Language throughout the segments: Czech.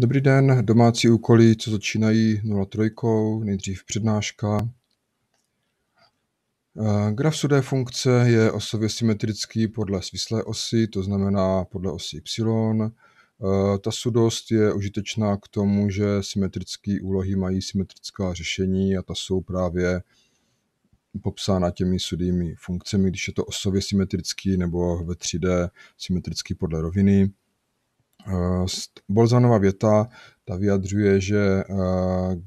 Dobrý den, domácí úkoly, co začínají 03, nejdřív přednáška. Eh, graf sudé funkce je osově symetrický podle svislé osy, to znamená podle osy y. Eh, ta sudost je užitečná k tomu, že symetrické úlohy mají symetrická řešení a ta jsou právě popsána těmi sudými funkcemi, když je to osově symetrický nebo ve 3D symetrický podle roviny. Eh, Bolzanova věta ta vyjadřuje, že eh,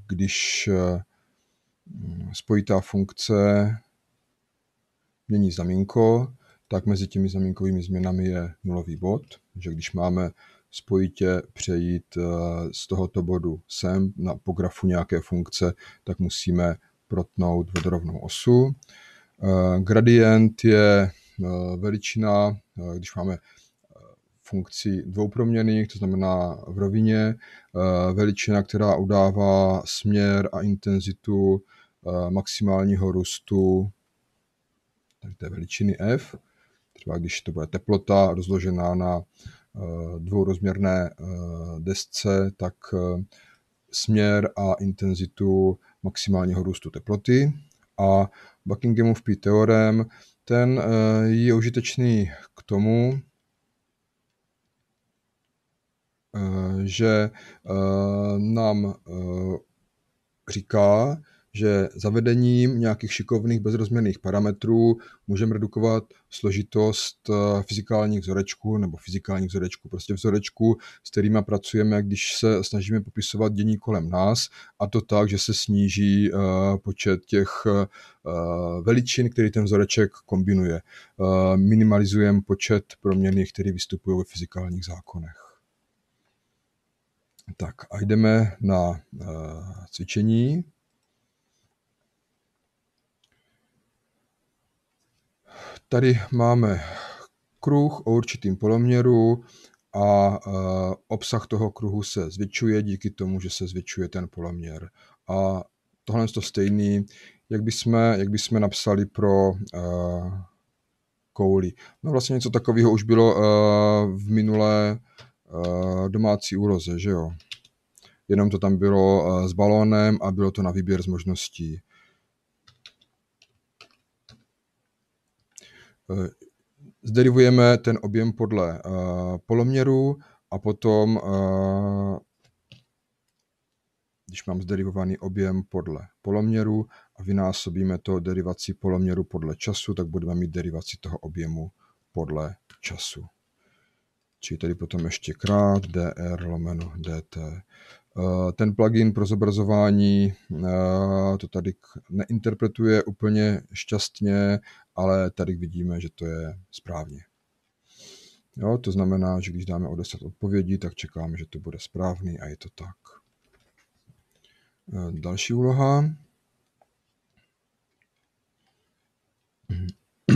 když eh, mm, spojitá funkce mění znamínko, tak mezi těmi znamínkovými změnami je nulový bod, že když máme spojitě přejít z tohoto bodu sem na, po grafu nějaké funkce, tak musíme protnout vodorovnou osu. Gradient je veličina, když máme funkci dvouproměných, to znamená v rovině eh, veličina, která udává směr a intenzitu eh, maximálního růstu tak té veličiny f, třeba když to bude teplota rozložená na eh, dvourozměrné desce, tak směr a intenzitu maximálního růstu teploty. A Buckinghamův P teorem, ten je užitečný k tomu, Eh, že eh, nám eh, říká, že zavedením nějakých šikovných bezrozměrných parametrů můžeme redukovat složitost fyzikálních vzorečků nebo fyzikálních vzorečků, prostě vzorečků, s kterými pracujeme, když se snažíme popisovat dění kolem nás a to tak, že se sníží počet těch veličin, který ten vzoreček kombinuje. Minimalizujeme počet proměnných, které vystupují ve fyzikálních zákonech. Tak a jdeme na eh, cvičení. Tady máme kruh o určitým poloměru a eh, obsah toho kruhu se zvětšuje díky tomu, že se zvětšuje ten poloměr. A tohle je to stejný, jak bychom, jak bychom napsali pro eh, kouli. No vlastně něco takového už bylo v minulé Eh, domácí úroze, že jo. Jenom to tam bylo eh, s balónem a bylo to na výběr z možností. Eh, zderivujeme ten objem podle poloměru a potom, když mám zderivovaný objem podle poloměru a vynásobíme to derivací poloměru podle času, tak budeme mít derivaci toho objemu podle času či tedy potom ještě krát dr lomeno dt. Eh, ten plugin pro zobrazování eh, to tady neinterpretuje úplně šťastně, ale tady vidíme, že to je správně. Jo, to znamená, že když dáme o 10 odpovědí, tak čekáme, že to bude správný a je to tak. Eh, další úloha.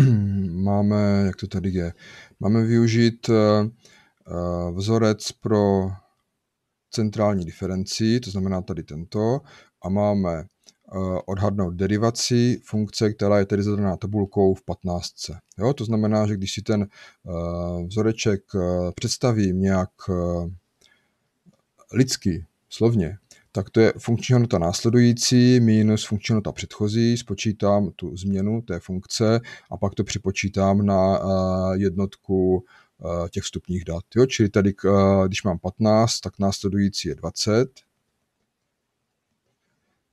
Máme, jak to tady je, máme využít Eh, vzorec pro centrální diferenci, to znamená tady tento, a máme eh, odhadnout derivaci funkce, která je tedy zadaná tabulkou v 15. Jo, to znamená, že když si ten eh, vzoreček představím nějak lidsky, slovně, tak to je funkční hodnota následující minus funkční hodnota předchozí, spočítám tu změnu té funkce a pak to připočítám na jednotku Eh, těch vstupních dat. Jo? Čili tady, eh, když mám 15, tak následující je 20,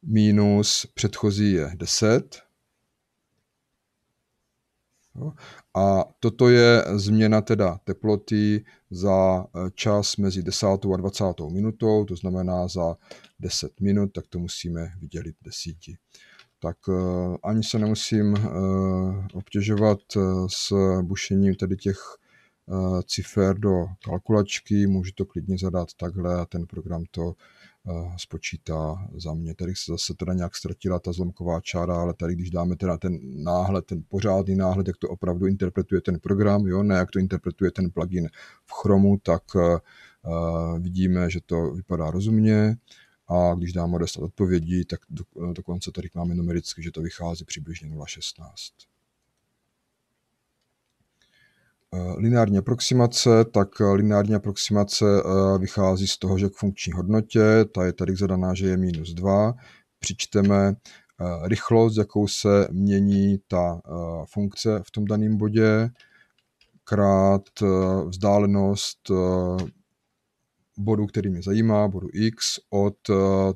minus předchozí je 10. Jo? A toto je změna teda teploty za eh, čas mezi 10. a 20. minutou, to znamená za 10 minut, tak to musíme vydělit desíti tak ani se nemusím obtěžovat s bušením tedy těch Eh, cifer do kalkulačky, můžu to klidně zadat takhle a ten program to eh, spočítá za mě. Tady se zase teda nějak ztratila ta zlomková čára, ale tady když dáme teda ten náhled, ten pořádný náhled, jak to opravdu interpretuje ten program, jo, ne jak to interpretuje ten plugin v Chromu, tak eh, vidíme, že to vypadá rozumně a když dáme odeslat odpovědi, tak do, dokonce tady máme numericky, že to vychází přibližně 0,16. Eh, lineární aproximace, tak eh, lineární aproximace eh, vychází z toho, že k funkční hodnotě, ta je tady zadaná, že je minus 2, přičteme rychlost, jakou se mění ta funkce v tom daném bodě, krát vzdálenost bodu, který mě zajímá, bodu x, od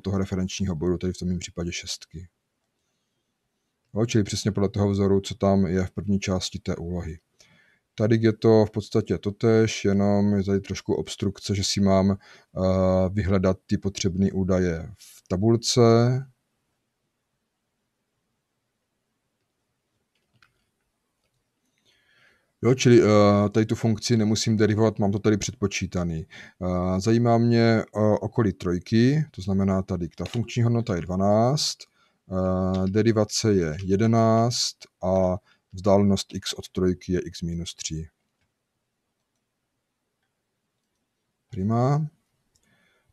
toho referenčního bodu, tedy v tom mém případě šestky. Jo, čili přesně podle toho vzoru, co tam je v první části té úlohy. Tady je to v podstatě totež, jenom je tady trošku obstrukce, že si mám eh, vyhledat ty potřebné údaje v tabulce. Jo, čili uh, tady tu funkci nemusím derivovat, mám to tady předpočítaný. Uh, zajímá mě uh, okolí trojky, to znamená tady ta funkční hodnota je 12, derivace je 11 a Vzdálenost x od trojky je x minus 3. Prima.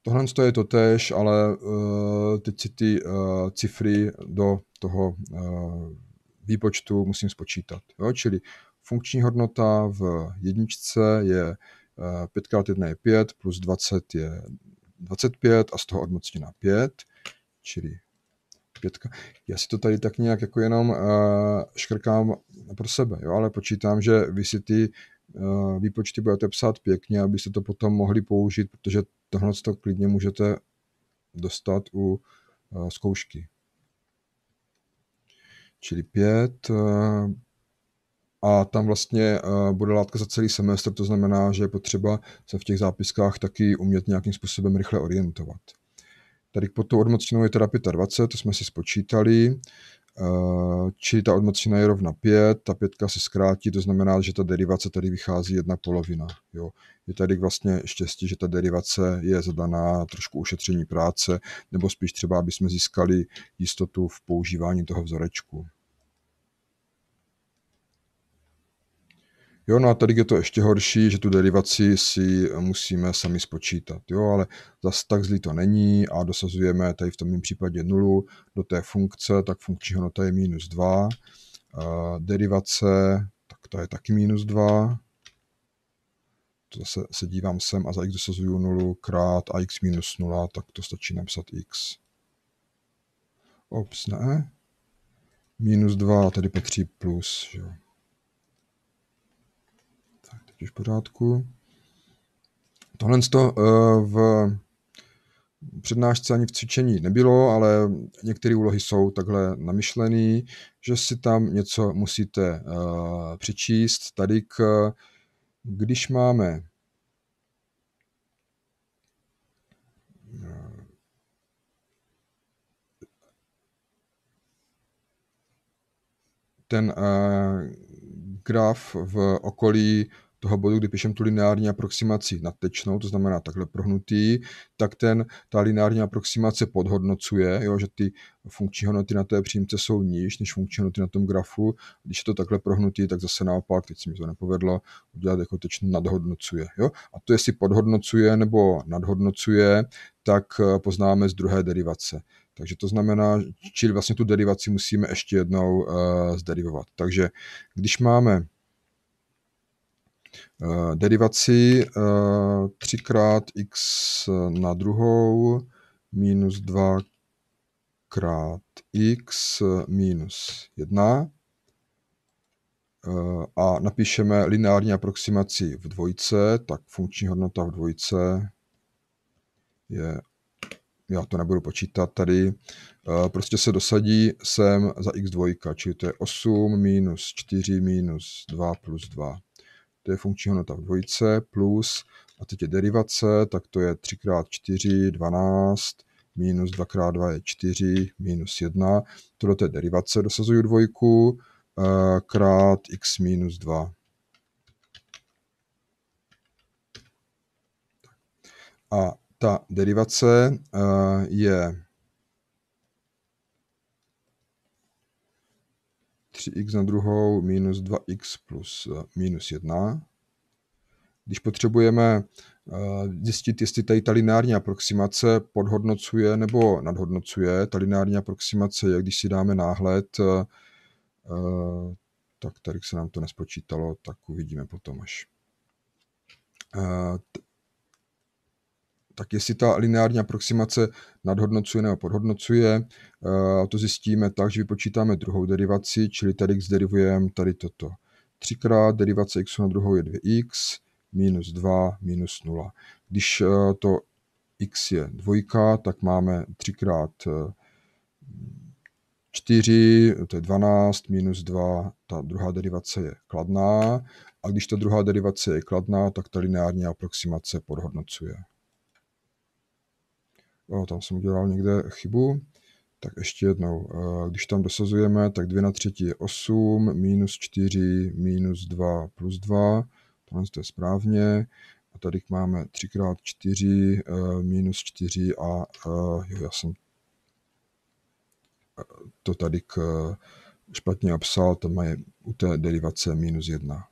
Tohle je to tež, ale uh, teď si ty uh, cifry do toho uh, výpočtu musím spočítat. Jo? Čili funkční hodnota v jedničce je uh, 5 x 1 je 5, plus 20 je 25 a z toho odmocněna 5, čili pětka. Já si to tady tak nějak jako jenom uh, škrkám pro sebe, jo, ale počítám, že vy si ty uh, výpočty budete psát pěkně, abyste to potom mohli použít, protože tohle to klidně můžete dostat u uh, zkoušky. Čili pět, uh, a tam vlastně bude látka za celý semestr, to znamená, že je potřeba se v těch zápiskách taky umět nějakým způsobem rychle orientovat. Tady pod tou odmocninou je teda 25, to jsme si spočítali, eh, Čili ta odmocnina je rovna 5, ta pětka se zkrátí, to znamená, že ta derivace tady vychází jedna polovina. Jo. Je tady vlastně štěstí, že ta derivace je zadaná trošku ušetření práce, nebo spíš třeba, aby jsme získali jistotu v používání toho vzorečku. Jo, no a tady je to ještě horší, že tu derivaci si musíme sami spočítat, jo, ale zase tak zlý to není a dosazujeme tady v tom mém případě nulu do té funkce, tak funkční hodnota je minus 2, derivace, tak to je taky minus 2, to zase se dívám sem a za x dosazuju 0 krát a x minus 0, tak to stačí napsat x. Ops, ne. Minus 2, tady patří plus, jo ještě v pořádku. Tohle to eh, v přednášce ani v cvičení nebylo, ale některé úlohy jsou takhle namyšlené, že si tam něco musíte eh, přečíst. Tady, k, když máme eh, ten graf v okolí toho bodu, kdy píšem tu lineární aproximaci tečnou, to znamená takhle prohnutý, tak ten, ta lineární aproximace podhodnocuje, jo, že ty funkční hodnoty na té přímce jsou níž než funkční hodnoty na tom grafu. Když je to takhle prohnutý, tak zase naopak, teď se mi to nepovedlo, udělat jako tečnu nadhodnocuje. Jo? A to, jestli podhodnocuje nebo nadhodnocuje, tak eh, poznáme z druhé derivace. Takže to znamená, čili vlastně tu derivaci musíme ještě jednou uh, zderivovat. Takže když máme Eh, derivaci 3krát eh, x na druhou minus 2 krát x minus 1 eh, a napíšeme lineární aproximaci v dvojce, tak funkční hodnota v dvojce je, já to nebudu počítat tady, prostě se dosadí sem za x dvojka, čili to je 8 minus 4 minus 2 plus 2 to je funkční hodnota v dvojice plus, a teď je derivace, tak to je 3x4, 12, minus 2x2 je 4, minus 1, tohle to je derivace, dosazuju dvojku, eh, krát x minus 2. A ta derivace eh, je 3x na druhou minus 2x plus eh, minus 1. Když potřebujeme eh, zjistit, jestli tady ta lineární aproximace podhodnocuje nebo nadhodnocuje, ta lineární aproximace je, když si dáme náhled, eh, tak tady se nám to nespočítalo, tak uvidíme potom až tak jestli ta lineární aproximace nadhodnocuje nebo podhodnocuje, eh, to zjistíme tak, že vypočítáme druhou derivaci, čili tady x derivujeme tady toto. Třikrát derivace x na druhou je 2x, minus 2, minus 0. Když eh, to x je dvojka, tak máme třikrát 4, eh, to je 12, minus 2, ta druhá derivace je kladná. A když ta druhá derivace je kladná, tak ta lineární aproximace podhodnocuje jo, tam jsem udělal někde chybu, tak ještě jednou, eh, když tam dosazujeme, tak 2 na třetí je 8, minus 4, minus 2, plus 2, tohle je správně. A tady máme 3x4, eh, minus 4 a eh, jo, já jsem to tady k, špatně napsal, to je u té derivace minus 1.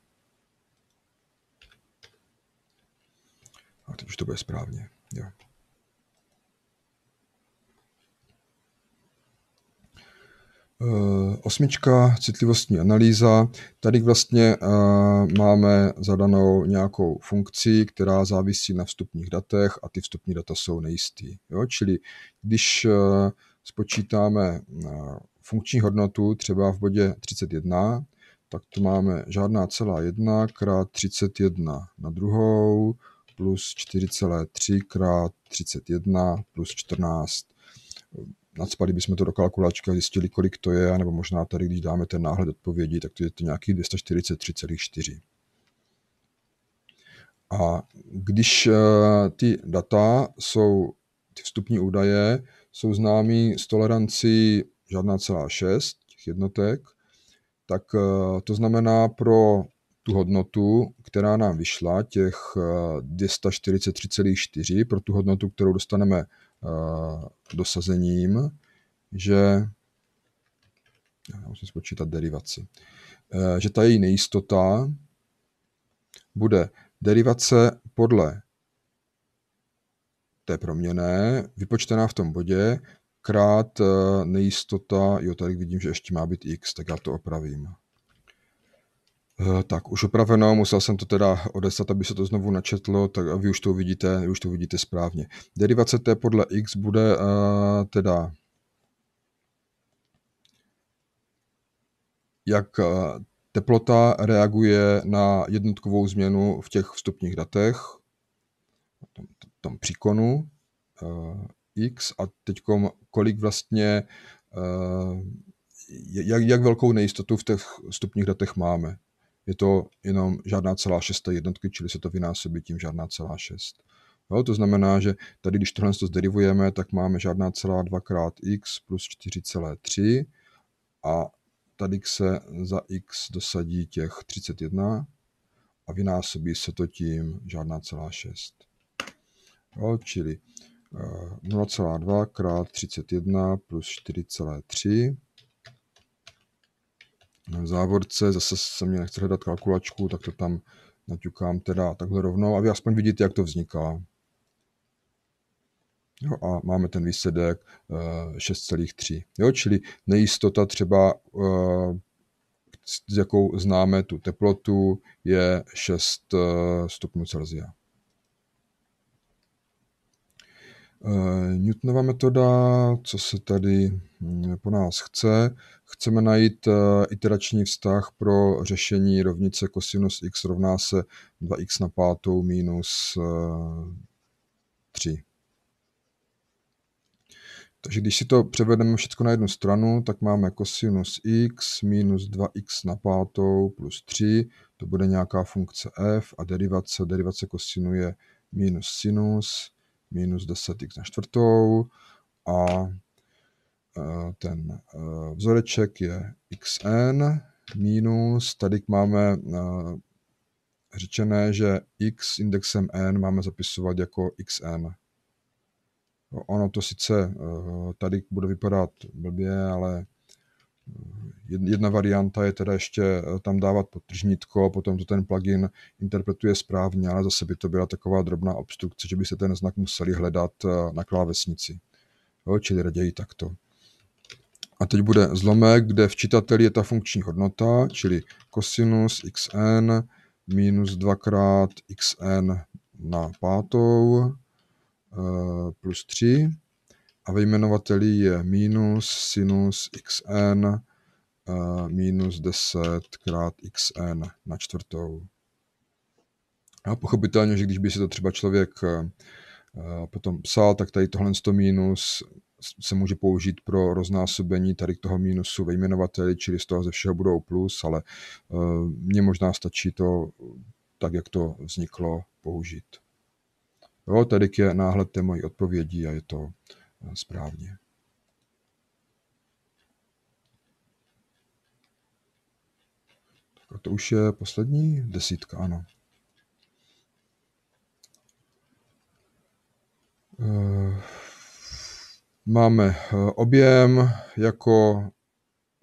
A teď už to bude správně. Jo. Eh, osmička, citlivostní analýza. Tady vlastně eh, máme zadanou nějakou funkci, která závisí na vstupních datech a ty vstupní data jsou nejistý. Jo? Čili když eh, spočítáme funkční hodnotu třeba v bodě 31, tak to máme žádná celá 1 krát 31 na druhou plus 4,3 krát 31 plus 14 nadspali bychom to do kalkulačky a zjistili, kolik to je, nebo možná tady, když dáme ten náhled odpovědi, tak to je to nějaký 243,4. A když eh, ty data jsou, ty vstupní údaje, jsou známy s tolerancí žádná celá 6 těch jednotek, tak eh, to znamená pro tu hodnotu, která nám vyšla, těch 243,4, eh, pro tu hodnotu, kterou dostaneme Eh, dosazením, že já musím spočítat derivaci, eh, že ta její nejistota bude derivace podle té proměné, vypočtená v tom bodě, krát eh, nejistota, jo, tady vidím, že ještě má být x, tak já to opravím. Eh, tak, už opraveno, musel jsem to teda odeslat, aby se to znovu načetlo, tak vy už to uvidíte, vy už to uvidíte správně. Derivace t podle x bude uh, teda jak eh, teplota reaguje na jednotkovou změnu v těch vstupních datech, tom, tom příkonu uh, x a teď kolik vlastně, uh, jak, jak velkou nejistotu v těch vstupních datech máme je to jenom žádná celá šesté jednotky, čili se to vynásobí tím žádná celá šest. Jo, to znamená, že tady, když tohle to zderivujeme, tak máme žádná celá 2 krát x plus 4,3 a tady se za x dosadí těch 31 a vynásobí se to tím žádná celá 6. Jo, čili 0,2 eh, krát 31 plus 4,3 v závorce, zase se mě nechce hledat kalkulačku, tak to tam naťukám teda takhle rovnou, aby aspoň vidíte, jak to vzniká. Jo, a máme ten výsledek 6,3. Eh, jo, čili nejistota třeba, eh, s jakou známe tu teplotu, je 6 eh, stupňů Celsia. Eh, Newtonova metoda, co se tady mm, po nás chce, chceme najít eh, iterační vztah pro řešení rovnice kosinus x rovná se 2x na pátou minus 3. Eh, Takže když si to převedeme všechno na jednu stranu, tak máme kosinus x minus 2x na pátou plus 3, to bude nějaká funkce f a derivace, derivace kosinu je minus sinus, minus 10x na čtvrtou a eh, ten eh, vzoreček je xn minus, tady máme eh, řečené, že x indexem n máme zapisovat jako xn. Ono to sice tady bude vypadat blbě, ale Jedna varianta je teda ještě eh, tam dávat podtržnítko, potom to ten plugin interpretuje správně, ale zase by to byla taková drobná obstrukce, že by se ten znak museli hledat eh, na klávesnici. Jo, čili raději takto. A teď bude zlomek, kde v čitateli je ta funkční hodnota, čili kosinus xn minus dvakrát xn na pátou eh, plus 3 a vyjmenovateli je minus sinus xn minus 10 krát xn na čtvrtou. A pochopitelně, že když by si to třeba člověk eh, eh, potom psal, tak tady tohle to minus se může použít pro roznásobení tady toho mínusu ve jmenovateli, čili z toho ze všeho budou plus, ale eh, mně možná stačí to tak, jak to vzniklo, použít. Jo, tady je náhled té mojí odpovědi a je to správně. Tak a to už je poslední desítka, ano. Eh, máme eh, objem jako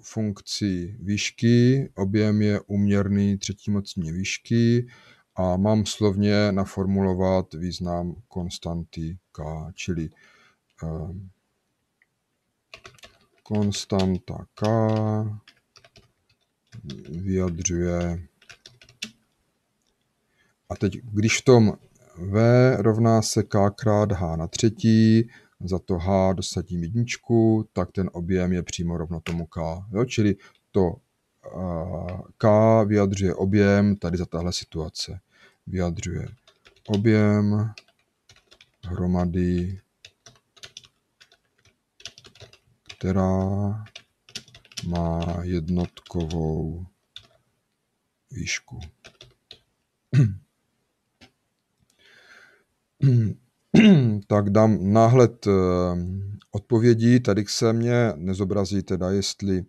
funkci výšky, objem je uměrný třetí mocní výšky a mám slovně naformulovat význam konstanty k, čili Eh, Konstanta K vyjadřuje. A teď, když v tom V rovná se K krát H na třetí, za to H dosadím jedničku, tak ten objem je přímo rovno tomu K. Jo? Čili to eh, K vyjadřuje objem tady za tahle situace. Vyjadřuje objem hromady která má jednotkovou výšku. tak dám náhled eh, odpovědí. Tady se mě nezobrazí teda, jestli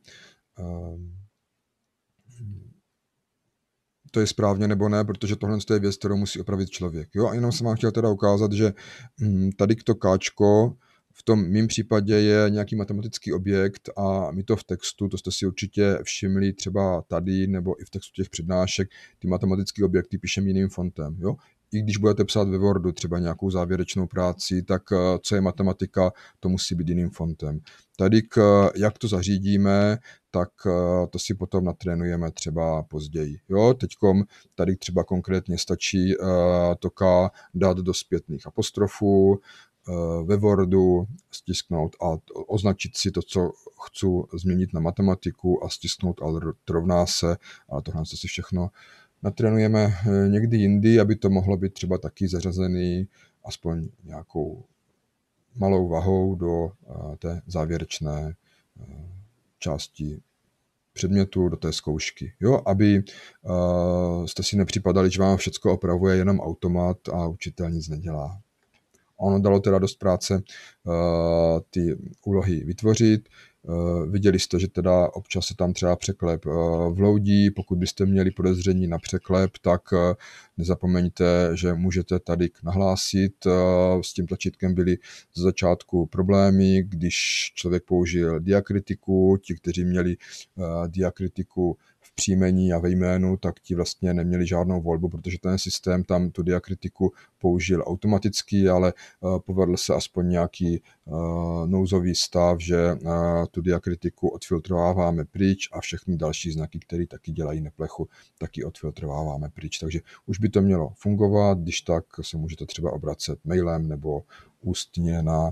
eh, to je správně nebo ne, protože tohle je věc, kterou musí opravit člověk. Jo? A jenom jsem vám chtěl teda ukázat, že hm, tady to káčko, v tom mém případě je nějaký matematický objekt a my to v textu, to jste si určitě všimli třeba tady nebo i v textu těch přednášek, ty matematické objekty píšeme jiným fontem. Jo? I když budete psát ve Wordu třeba nějakou závěrečnou práci, tak eh, co je matematika, to musí být jiným fontem. Tady k, eh, jak to zařídíme, tak eh, to si potom natrénujeme třeba později. Jo, teďkom tady třeba konkrétně stačí uh, toka dát do zpětných apostrofů, Eh, ve Wordu, stisknout a označit si to, co chci změnit na matematiku a stisknout a rovná se, ale tohle si všechno natrénujeme eh, někdy jindy, aby to mohlo být třeba taky zařazený aspoň nějakou malou vahou do eh, té závěrečné části předmětu, do té zkoušky. Jo, aby jste si nepřipadali, že vám všechno opravuje jenom automat a učitel nic nedělá. Ono dalo teda dost práce eh, ty úlohy vytvořit. Eh, viděli jste, že teda občas se tam třeba překlep eh, vloudí. Pokud byste měli podezření na překlep, tak nezapomeňte, že můžete tady nahlásit. S tím tlačítkem byly z začátku problémy, když člověk použil diakritiku, ti, kteří měli diakritiku příjmení a ve jménu, tak ti vlastně neměli žádnou volbu, protože ten systém tam tu diakritiku použil automaticky, ale eh, povedl se aspoň nějaký eh, nouzový stav, že eh, tu diakritiku odfiltrováváme pryč a všechny další znaky, které taky dělají neplechu, taky odfiltrováváme pryč. Takže už by to mělo fungovat, když tak se můžete třeba obracet mailem nebo ústně na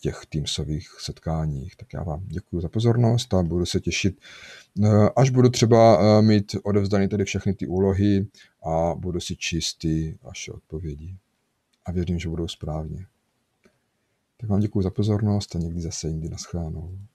těch týmsových setkáních. Tak já vám děkuji za pozornost a budu se těšit, eh, až budu třeba eh, mít odevzdaný tedy všechny ty úlohy a budu si číst ty vaše odpovědi. A věřím, že budou správně. Tak vám děkuji za pozornost a někdy zase jindy naschránou.